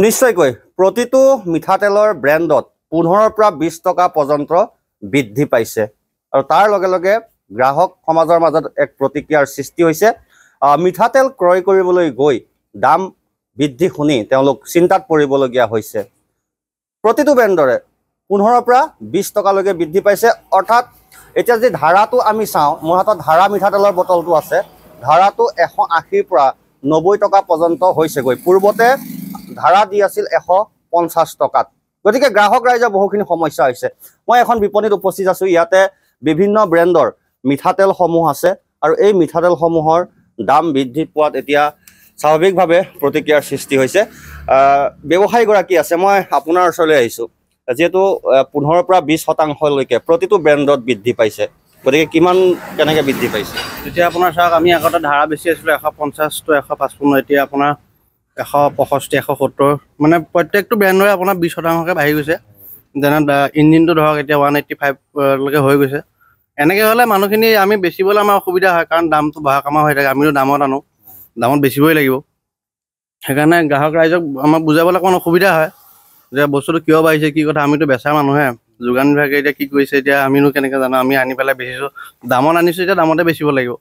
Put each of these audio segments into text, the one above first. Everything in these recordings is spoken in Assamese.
নিশ্চয়কৈ প্ৰতিটো মিঠাতেলৰ ব্ৰেণ্ডত পোন্ধৰৰ পৰা বিশ টকা পৰ্যন্ত বৃদ্ধি পাইছে আৰু তাৰ লগে লগে গ্ৰাহক সমাজৰ মাজত এক প্ৰতিক্ৰিয়াৰ সৃষ্টি হৈছে মিঠাতেল ক্ৰয় কৰিবলৈ গৈ দাম বৃদ্ধি শুনি তেওঁলোক চিন্তাত পৰিবলগীয়া হৈছে প্ৰতিটো ব্ৰেণ্ডৰে পোন্ধৰৰ পৰা বিশ টকালৈকে বৃদ্ধি পাইছে অৰ্থাৎ এতিয়া যি ধাৰাটো আমি চাওঁ মোৰ হাতত ধাৰা মিঠাতেলৰ বটলটো আছে ধাৰাটো এশ আশীৰ পৰা নব্বৈ টকা পৰ্যন্ত হৈছেগৈ পূৰ্বতে ভাড়া দি আছিল এশ পঞ্চাশ টকাত গতিকে গ্ৰাহক ৰাইজৰ বহুখিনি সমস্যা হৈছে মই এখন বিপণীত উপস্থিত আছো ইয়াতে বিভিন্ন ব্ৰেণ্ডৰ মিঠাতেলসমূহ আছে আৰু এই মিঠাতেলসমূহৰ দাম বৃদ্ধি পোৱাত এতিয়া স্বাভাৱিকভাৱে প্ৰতিক্ৰিয়াৰ সৃষ্টি হৈছে ব্যৱসায়ী গৰাকী আছে মই আপোনাৰ ওচৰলৈ আহিছোঁ যিহেতু পোন্ধৰৰ পৰা বিছ শতাংশলৈকে প্ৰতিটো ব্ৰেণ্ডত বৃদ্ধি পাইছে গতিকে কিমান কেনেকৈ বৃদ্ধি পাইছে এতিয়া আপোনাৰ চাওক আমি আগতে ধাৰা বেছি আছিলোঁ এশ পঞ্চাছ টু এশ পাঁচপন্ন এতিয়া আপোনাৰ এশ পঁয়ষষ্ঠি এশ সত্তৰ মানে প্ৰত্যেকটো ব্ৰেণ্ডৰে আপোনাৰ বিছ শতাংশকৈ বাঢ়ি গৈছে যেনে ইঞ্জিনটো ধৰক এতিয়া ওৱান এইটটি ফাইভলৈকে হৈ গৈছে এনেকৈ হ'লে মানুহখিনি আমি বেচিবলৈ আমাৰ অসুবিধা হয় কাৰণ দামটো বঢ়া কামৰ হৈ থাকে আমিতো দামত আনো দামত বেচিবই লাগিব সেইকাৰণে গ্ৰাহক ৰাইজক আমাক বুজাবলৈ অকণমান অসুবিধা হয় যে বস্তুটো কিয় বাঢ়িছে কি কথা আমিতো বেচা মানুহে যোগান বিভাগে এতিয়া কি কৰিছে এতিয়া আমিনো কেনেকৈ জানো আমি আনি পেলাই বেচিছোঁ দামত আনিছোঁ এতিয়া দামতে বেচিব লাগিব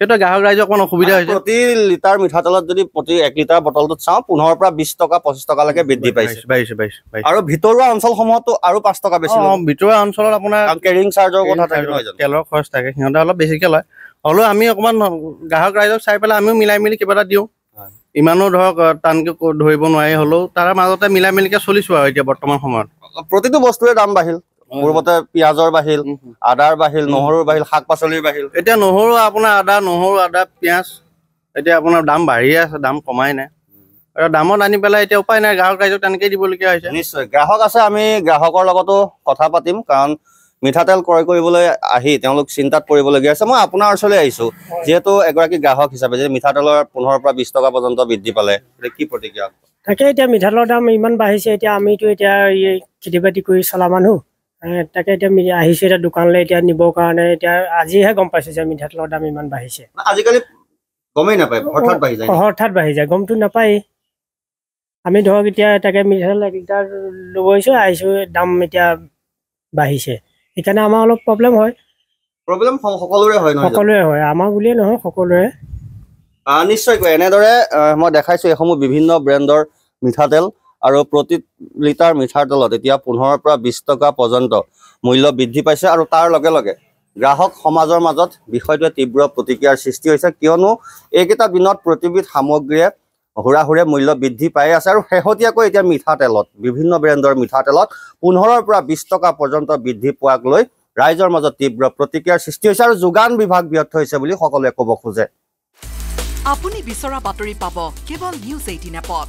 সেইটো গ্ৰাহক ৰাইজৰ অকণমান অসুবিধা হৈছে প্ৰতি লিটাৰ মিঠাতেলত যদি প্ৰতি এক লিটাৰ বটলটোত চাওঁ পোন্ধৰ পৰা বিশ টকা পঁচিছ টকালৈকে বৃদ্ধি পাইছে আৰু ভিতৰুৱা অঞ্চলসমূহতো আৰু পাঁচ টকা বেছি ভিতৰুৱা অঞ্চলত আপোনাৰ কেৰিং চাৰ্জৰ কথা থাকে তেলৰ খৰচ থাকে সিহঁতে অলপ বেছিকৈ লয় হ'লেও আমি অকণমান গ্ৰাহক ৰাইজক চাই পেলাই আমিও মিলাই মিলি কিবা এটা দিওঁ ইমানো ধৰক টানকে ধৰিব নোৱাৰি হ'লেও তাৰ মাজতে মিলাই মেলিকে চলিছো আৰু এতিয়া বৰ্তমান সময়ত প্ৰতিটো বস্তুৰে দাম বাঢ়িল মোৰ পিয়াজৰ বাঢ়িল আদাৰ বাঢ়িল নহৰু বাঢ়িল শাক পাচলিৰ বাঢ়িল এতিয়া নহৰু আপোনাৰ আদা নহৰু আদা পিঁয়াজ এতিয়া আপোনাৰ দাম বাঢ়িয়ে আছে দাম কমাই নাই আৰু দামত আনি পেলাই এতিয়া উপায় নাই গ্ৰাহক ৰাইজক তেনেকেই দিবলগীয়া হৈছে নিশ্চয় গ্ৰাহক আছে আমি গ্ৰাহকৰ লগতো কথা পাতিম কাৰণ মিঠাতেল ক্ৰয় কৰিবলৈ আহি তেওঁলোক চিন্তাত পৰিবলগীয়া আছে মই আপোনাৰ ওচৰলৈ আহিছোঁ যিহেতু এগৰাকী গ্ৰাহক হিচাপে যে মিঠাতেলৰ পোন্ধৰৰ পৰা বিছ টকা পৰ্যন্ত বৃদ্ধি পালে কি প্ৰতিক্ৰিয়া তাকে এতিয়া মিঠাতেলৰ দাম ইমান বাঢ়িছে এতিয়া আমিতো এতিয়া খেতি বাতি কৰি চলা মানুহ তাকে এতিয়া আহিছে এতিয়া দোকানলে এতিয়া নিবৰ কাৰণে এতিয়া আজিহে গম পাইছো যে মিঠাতেলৰ দাম ইমান বাঢ়িছে হঠাৎ বাঢ়ি যায় গমটো নাপায় আমি ধৰক এতিয়া তাকে মিঠাতেল এক লিটাৰ লৈছো আহিছো দাম এতিয়া বাঢ়িছে সেইকাৰণে আমাৰ অলপ প্ৰব্লেম হয় প্ৰব্লেম সকলোৰে হয় সকলোৰে হয় আমাৰ বুলিয়ে নহয় সকলোৰে নিশ্চয়কৈ এনেদৰে মই দেখাইছো এইসমূহ বিভিন্ন ব্ৰেণ্ডৰ মিঠাতেল আৰু প্ৰতি লিটাৰ মিঠাৰ তেলত এতিয়া পোন্ধৰৰ পৰা বিছ টকা পৰ্যন্ত মূল্য বৃদ্ধি পাইছে আৰু তাৰ লগে লগে গ্ৰাহক সমাজৰ মাজত বিষয়টোৱে তীব্ৰ প্ৰতিক্ৰিয়াৰ সৃষ্টি হৈছে কিয়নো এইকেইটা দিনত প্ৰতিবিধ সামগ্ৰীয়ে হুৰা হুৰে মূল্য বৃদ্ধি পাই আছে আৰু শেহতীয়াকৈ এতিয়া মিঠাতেলত বিভিন্ন ব্ৰেণ্ডৰ মিঠাতেলত পোন্ধৰৰ পৰা বিছ টকা পৰ্যন্ত বৃদ্ধি পোৱাক লৈ ৰাইজৰ মাজত তীব্ৰ প্ৰতিক্ৰিয়াৰ সৃষ্টি হৈছে আৰু যোগান বিভাগ ব্যৰ্থ হৈছে বুলি সকলোৱে ক'ব খোজে আপুনি বিচৰা বাতৰি পাব কেৱল নিউজ এইটিন এপত